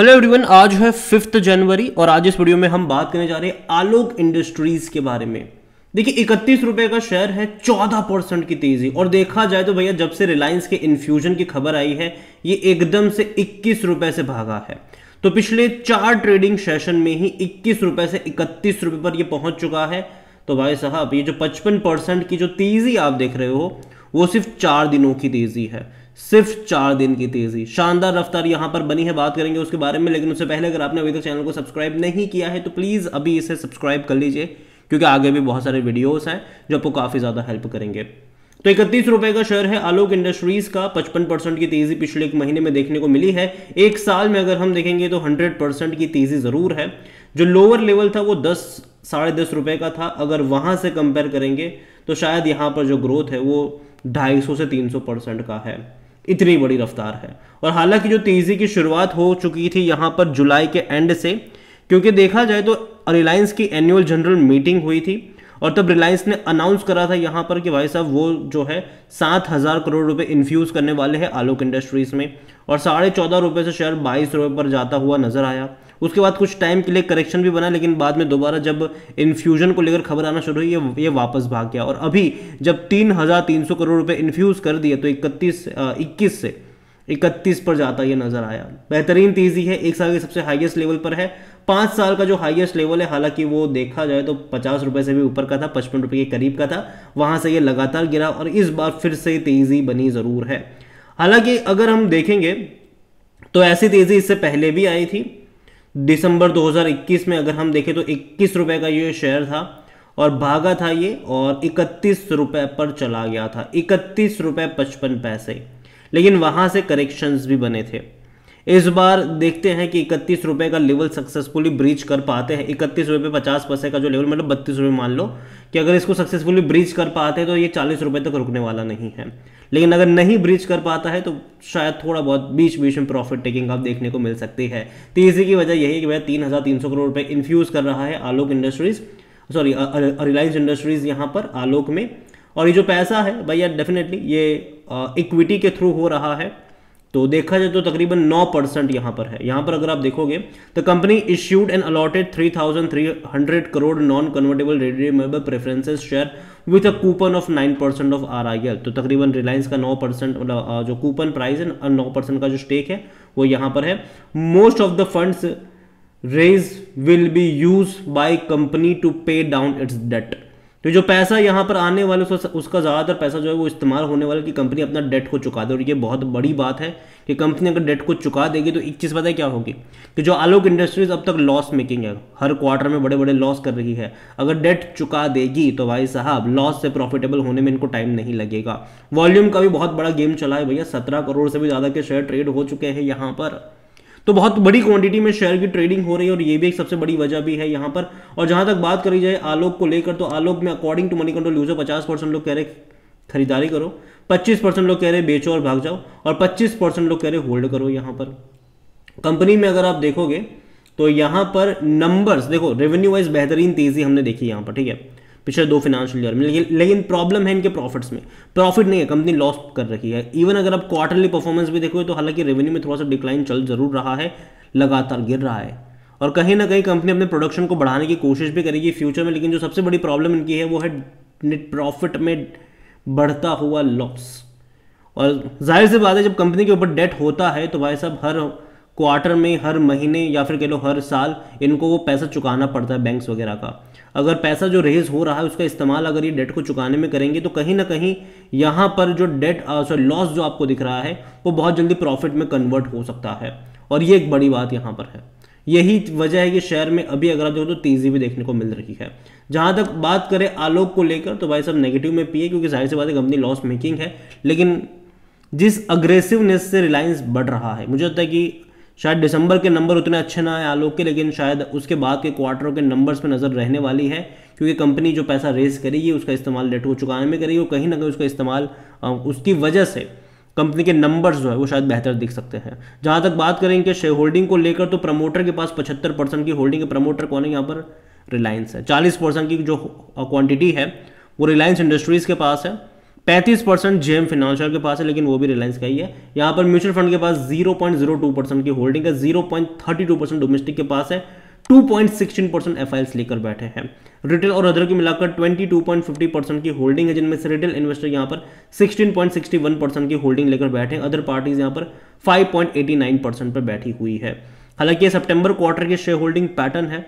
hello everyone आज है fifth जनवरी और आज इस वीडियो में हम बात करने जा रहे हैं आलोक इंडस्ट्रीज के बारे में देखिए इकतीस रुपए का शेयर है चौदह परसेंट की तेजी और देखा जाए तो भैया जब से रिलायंस के इन्फ्यूजन की खबर आई है ये एकदम से इक्कीस रुपए से भागा है तो पिछले चार ट्रेडिंग सेशन में ही इक्कीस रुपए से इकतीस रुपए पर यह पहुंच चुका है तो भाई साहब ये जो पचपन परसेंट की जो तेजी आप देख रहे हो वो सिर्फ चार दिनों की तेजी है सिर्फ चार दिन की तेजी शानदार रफ्तार यहां पर बनी है बात करेंगे उसके बारे में लेकिन उससे पहले अगर आपने अभी तक चैनल को सब्सक्राइब नहीं किया है तो प्लीज़ अभी इसे सब्सक्राइब कर लीजिए क्योंकि आगे भी बहुत सारे वीडियोस हैं जो आपको काफ़ी ज़्यादा हेल्प करेंगे तो इकतीस रुपए का शेयर है आलोक इंडस्ट्रीज का 55 परसेंट की तेजी पिछले एक महीने में देखने को मिली है एक साल में अगर हम देखेंगे तो 100 परसेंट की तेजी जरूर है जो लोअर लेवल था वो दस साढ़े दस रुपए का था अगर वहां से कंपेयर करेंगे तो शायद यहां पर जो ग्रोथ है वो ढाई से तीन परसेंट का है इतनी बड़ी रफ्तार है और हालांकि जो तेज़ी की शुरुआत हो चुकी थी यहाँ पर जुलाई के एंड से क्योंकि देखा जाए तो रिलायंस की एनुअल जनरल मीटिंग हुई थी और तब रिलायंस ने अनाउंस करा था यहाँ पर कि भाई साहब वो जो है सात हज़ार करोड़ रुपए इन्फ्यूज़ करने वाले हैं आलोक इंडस्ट्रीज़ में और साढ़े चौदह रुपये से शेयर बाईस रुपये पर जाता हुआ नजर आया उसके बाद कुछ टाइम के लिए करेक्शन भी बना लेकिन बाद में दोबारा जब इन्फ्यूजन को लेकर खबर आना शुरू हुई ये ये वापस भाग गया और अभी जब तीन हज़ार तीन सौ करोड़ रुपए इन्फ्यूज़ कर दिए तो इकतीस इक्कीस से इकतीस पर जाता ये नज़र आया बेहतरीन तेज़ी है एक साल के सबसे हाईएस्ट लेवल पर है पाँच साल का जो हाईएस्ट लेवल है हालांकि वो देखा जाए तो पचास रुपये से भी ऊपर का था पचपन रुपये के करीब का था वहां से ये लगातार गिरा और इस बार फिर से तेज़ी बनी ज़रूर है हालांकि अगर हम देखेंगे तो ऐसी तेज़ी इससे पहले भी आई थी दिसंबर 2021 में अगर हम देखें तो इक्कीस रुपये का ये शेयर था और भागा था ये और इकतीस रुपये पर चला गया था इकतीस रुपये पचपन पैसे लेकिन वहाँ से करेक्शंस भी बने थे इस बार देखते हैं कि इकतीस रुपये का लेवल सक्सेसफुली ब्रीच कर पाते हैं इकतीस रुपये पचास पैसे का जो लेवल मतलब बत्तीस रुपये मान लो कि अगर इसको सक्सेसफुली ब्रीच कर पाते हैं तो ये चालीस रुपये तक रुकने वाला नहीं है लेकिन अगर नहीं ब्रीच कर पाता है तो शायद थोड़ा बहुत बीच बीच में प्रॉफिट टेकिंग आप देखने को मिल सकती है तीसरी तो की वजह यही है कि भैया तीन हज़ार तीन सौ करोड़ रुपये इन्फ्यूज़ कर रहा है Alok Industries sorry Reliance Industries यहाँ पर आलोक में और ये जो पैसा है भैया डेफिनेटली ये इक्विटी के थ्रू हो रहा है तो देखा जाए तो तकरीबन नौ परसेंट यहां पर है यहां पर अगर आप देखोगे तो company issued and allotted three thousand three hundred crore non convertible redeemable preferences share with a coupon of nine percent of R I L तो तकरीबन रिलायंस का नौ परसेंट मतलब जो कूपन प्राइस है नौ परसेंट का जो स्टेक है वो यहां पर है most of the fund raise will be use by company to pay down its debt तो जो पैसा यहाँ पर आने वाले उसका ज़्यादातर पैसा जो है वो इस्तेमाल होने वाला कि कंपनी अपना डेट को चुका दे और ये बहुत बड़ी बात है कि कंपनी अगर डेट को चुका देगी तो एक चीज़ पता है क्या होगी कि जो आलोक इंडस्ट्रीज अब तक लॉस मेकिंग है हर क्वार्टर में बड़े बड़े लॉस कर रही है अगर डेट चुका देगी तो भाई साहब लॉस से प्रॉफिटेबल होने में इनको टाइम नहीं लगेगा वॉल्यूम का भी बहुत बड़ा गेम चला है भैया सत्रह करोड़ से भी ज़्यादा के शेयर ट्रेड हो चुके हैं यहाँ पर तो बहुत बड़ी क्वांटिटी में शेयर की ट्रेडिंग हो रही है और ये भी एक सबसे बड़ी वजह भी है यहाँ पर और जहां तक बात करी जाए आलोक को लेकर तो आलोक में according to Moneycontrol user पचास परसेंट लोग कह रहे खरीदारी करो पच्चीस परसेंट लोग कह रहे बेचो और भाग जाओ और पच्चीस परसेंट लोग कह रहे होल्ड करो यहाँ पर कंपनी में अगर आप देखोगे तो यहाँ पर नंबर्स देखो रेवेन्यू वाइज बेहतरीन तेजी हमने देखी यहाँ पर ठीक है पिछले दो फाइनेंशियल ईयर में लेकिन लेकिन प्रॉब्लम है इनके प्रॉफिट्स में प्रॉफिट नहीं है कंपनी लॉस कर रही है इवन अगर आप क्वार्टरली परफॉर्मेंस भी देखोगे तो हालांकि रेवेन्यू में थोड़ा सा डिक्लाइन चल जरूर रहा है लगातार गिर रहा है और कहीं ना कहीं कंपनी अपने प्रोडक्शन को बढ़ाने की कोशिश भी करेगी फ्यूचर में लेकिन जो सबसे बड़ी प्रॉब्लम इनकी है वो है नेट प्रॉफिट में बढ़ता हुआ लॉस और जाहिर सी बात है जब कंपनी के ऊपर डेट होता है तो भाई साहब हर क्वार्टर में हर महीने या फिर कह लो हर साल इनको वो पैसा चुकाना पड़ता है बैंक्स वगैरह का अगर पैसा जो रेज हो रहा है उसका इस्तेमाल अगर ये डेट को चुकाने में करेंगे तो कहीं ना कहीं यहाँ पर जो डेट सॉरी लॉस जो आपको दिख रहा है वो बहुत जल्दी प्रॉफिट में कन्वर्ट हो सकता है और ये एक बड़ी बात यहाँ पर है यही वजह है कि शेयर में अभी अगर आप देखो तो तेजी भी देखने को मिल रही है जहां तक बात करें आलोक को लेकर तो भाई सब नेगेटिव में पिए क्योंकि जाहिर सी बात है कंपनी लॉस मेकिंग है लेकिन जिस अग्रेसिवनेस से रिलायंस बढ़ रहा है मुझे लगता है कि शायद दिसंबर के नंबर उतने अच्छे ना आए आलोक के लेकिन शायद उसके बाद के क्वार्टरों के नंबर्स पे नज़र रहने वाली है क्योंकि कंपनी जो पैसा रेज करेगी उसका इस्तेमाल डेट को चुकाने में करेगी और कहीं ना कहीं उसका इस्तेमाल उसकी वजह से कंपनी के नंबर्स जो है वो शायद बेहतर दिख सकते हैं जहाँ तक बात करें इनके शेयर होल्डिंग को लेकर तो प्रमोटर के पास पचहत्तर परसेंट की होल्डिंग है प्रमोटर कौन है यहाँ पर रिलायंस है चालीस परसेंट की जो क्वांटिटी है वो रिलायंस इंडस्ट्रीज़ के पास है पैंतीस परसेंट जेएम फिनांशियल के पास है लेकिन वो भी रिलायंस का ही है यहाँ पर म्यूचुअल फंड के पास zero point zero two percent की होल्डिंग है zero point thirty two percent domestic के पास है 2.16 परसेंट एफ लेकर बैठे हैं रिटेल और अदर की मिलाकर 22.50 परसेंट की होल्डिंग है जिनमें से रिटेल इन्वेस्टर यहाँ पर 16.61 परसेंट की होल्डिंग लेकर बैठे हैं अदर पार्टीज यहाँ पर 5.89 परसेंट पर बैठी हुई है हालांकि ये सितंबर क्वार्टर की शेयर होल्डिंग पैटर्न है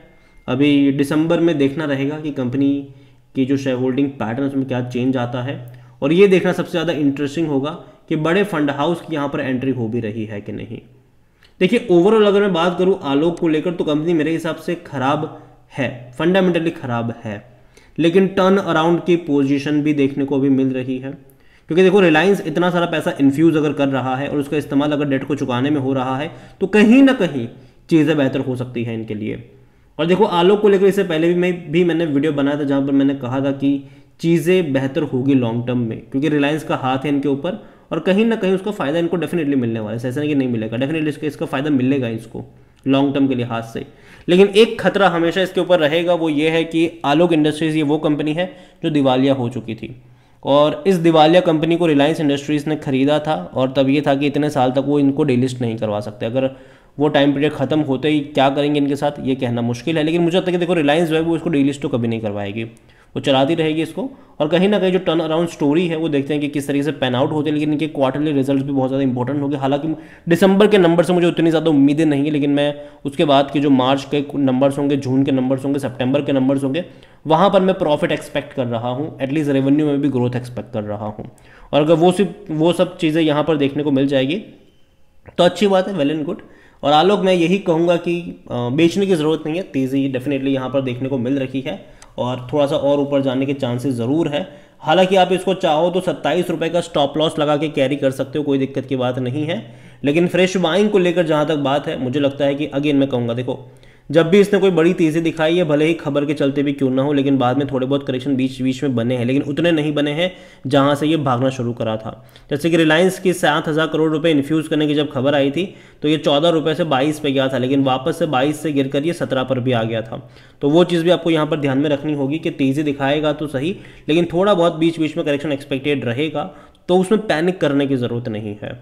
अभी दिसंबर में देखना रहेगा कि कंपनी की जो शेयर होल्डिंग पैटर्न उसमें क्या चेंज आता है और ये देखना सबसे ज़्यादा इंटरेस्टिंग होगा कि बड़े फंड हाउस की यहाँ पर एंट्री हो भी रही है कि नहीं देखिए ओवरऑल अगर मैं बात करूँ आलोक को लेकर तो कंपनी मेरे हिसाब से खराब है फंडामेंटली खराब है लेकिन टर्न अराउंड की पोजीशन भी देखने को भी मिल रही है क्योंकि देखो रिलायंस इतना सारा पैसा इन्फ्यूज़ अगर कर रहा है और उसका इस्तेमाल अगर डेट को चुकाने में हो रहा है तो कहीं ना कहीं चीज़ें बेहतर हो सकती हैं इनके लिए और देखो आलोक को लेकर इससे पहले भी मैं भी मैंने वीडियो बनाया था जहां पर मैंने कहा था कि चीज़ें बेहतर होगी लॉन्ग टर्म में क्योंकि रिलायंस का हाथ है इनके ऊपर और कहीं ना कहीं उसका फ़ायदा इनको डेफिनेटली मिलने वाला है ऐसा नहीं कि नहीं मिलेगा डेफिनेटली इसका इसका फ़ायदा मिलेगा इसको लॉन्ग टर्म के लिहाज से लेकिन एक खतरा हमेशा इसके ऊपर रहेगा वो ये है कि आलोक इंडस्ट्रीज़ ये वो कंपनी है जो दिवालिया हो चुकी थी और इस दिवालिया कंपनी को रिलायंस इंडस्ट्रीज़ ने ख़रीदा था और तब ये था कि इतने साल तक वो इनको डेलिस्ट नहीं करवा सकते अगर वो टाइम पीरियड ख़त्म होते ही क्या करेंगे इनके साथ ये कहना मुश्किल है लेकिन मुझे लगता है कि देखो रिलायंस जो है वो इसको डेलिस्ट तो कभी नहीं करवाएगी वो चलाती रहेगी इसको और कहीं ना कहीं जो टर्न अराउंड स्टोरी है वो देखते हैं कि किस तरीके से पैन आउट होते हैं लेकिन इनके क्वार्टरली रिजल्ट भी बहुत ज़्यादा इंपॉर्टेंट होंगे हालांकि दिसंबर के नंबर से मुझे उतनी ज़्यादा उम्मीदें नहीं है लेकिन मैं उसके बाद के जो मार्च के नंबर्स होंगे जून के नंबर्स होंगे सेप्टेम्बर के नंबर्स होंगे वहाँ पर मैं प्रॉफिट एक्सपेक्ट कर रहा हूँ एटलीस्ट रेवेन्यू में भी ग्रोथ एक्सपेक्ट कर रहा हूँ और अगर वो सिर्फ वो सब चीज़ें यहाँ पर देखने को मिल जाएगी तो अच्छी बात है वेल एंड गुड और आलोक मैं यही कहूँगा कि बेचने की ज़रूरत नहीं है तेज़ी डेफिनेटली यहाँ पर देखने को मिल रही है और थोड़ा सा और ऊपर जाने के चांसेस ज़रूर है हालांकि आप इसको चाहो तो सत्ताईस रुपये का स्टॉप लॉस लगा के कैरी कर सकते हो कोई दिक्कत की बात नहीं है लेकिन फ्रेश बाइंग को लेकर जहाँ तक बात है मुझे लगता है कि अगेन मैं कहूँगा देखो जब भी इसने कोई बड़ी तेज़ी दिखाई है भले ही खबर के चलते भी क्यों ना हो लेकिन बाद में थोड़े बहुत करेक्शन बीच बीच में बने हैं लेकिन उतने नहीं बने हैं जहाँ से ये भागना शुरू करा था जैसे कि रिलायंस की सात हज़ार करोड़ रुपए इन्फ्यूज़ करने की जब खबर आई थी तो ये चौदह रुपये से बाईस पे गया था लेकिन वापस से बाईस से गिर कर ये सत्रह पर भी आ गया था तो वो चीज़ भी आपको यहाँ पर ध्यान में रखनी होगी कि तेज़ी दिखाएगा तो सही लेकिन थोड़ा बहुत बीच बीच में करेक्शन एक्सपेक्टेड रहेगा तो उसमें पैनिक करने की ज़रूरत नहीं है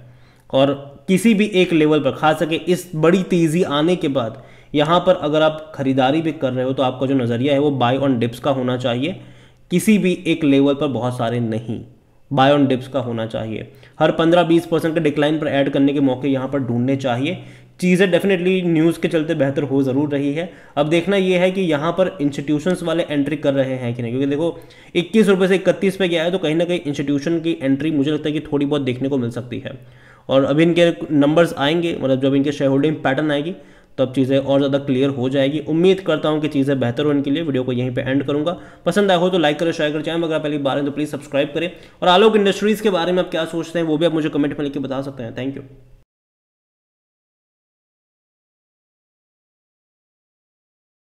और किसी भी एक लेवल पर खास करके इस बड़ी तेज़ी आने के बाद यहाँ पर अगर आप ख़रीदारी भी कर रहे हो तो आपका जो नज़रिया है वो बाय ऑन डिप्स का होना चाहिए किसी भी एक लेवल पर बहुत सारे नहीं बाय ऑन डिप्स का होना चाहिए हर 15-20 परसेंट के डिक्लाइन पर ऐड करने के मौके यहाँ पर ढूंढने चाहिए चीज़ें डेफिनेटली न्यूज़ के चलते बेहतर हो ज़रूर रही है अब देखना यह है कि यहाँ पर इंस्टीट्यूशंस वाले एंट्री कर रहे हैं कि नहीं क्योंकि देखो इक्कीस रुपये से इकतीस पे गया है तो कहीं ना कहीं इंस्टीट्यूशन की एंट्री मुझे लगता है कि थोड़ी बहुत देखने को मिल सकती है और अभी इनके नंबर्स आएंगे मतलब जब इनके शेयर होल्डिंग पैटर्न आएगी तब चीज़ें और ज़्यादा क्लियर हो जाएगी उम्मीद करता हूँ कि चीज़ें बेहतर हो इनके लिए वीडियो को यहीं पर एंड करूँगा पसंद आए हो तो लाइक करें शेयर करें चैनल अगर पहली बार तो प्लीज़ सब्सक्राइब करें और आलोक इंडस्ट्रीज़ के बारे में आप क्या सोचते हैं वो भी आप मुझे कमेंट में लिख के बता सकते हैं थैंक यू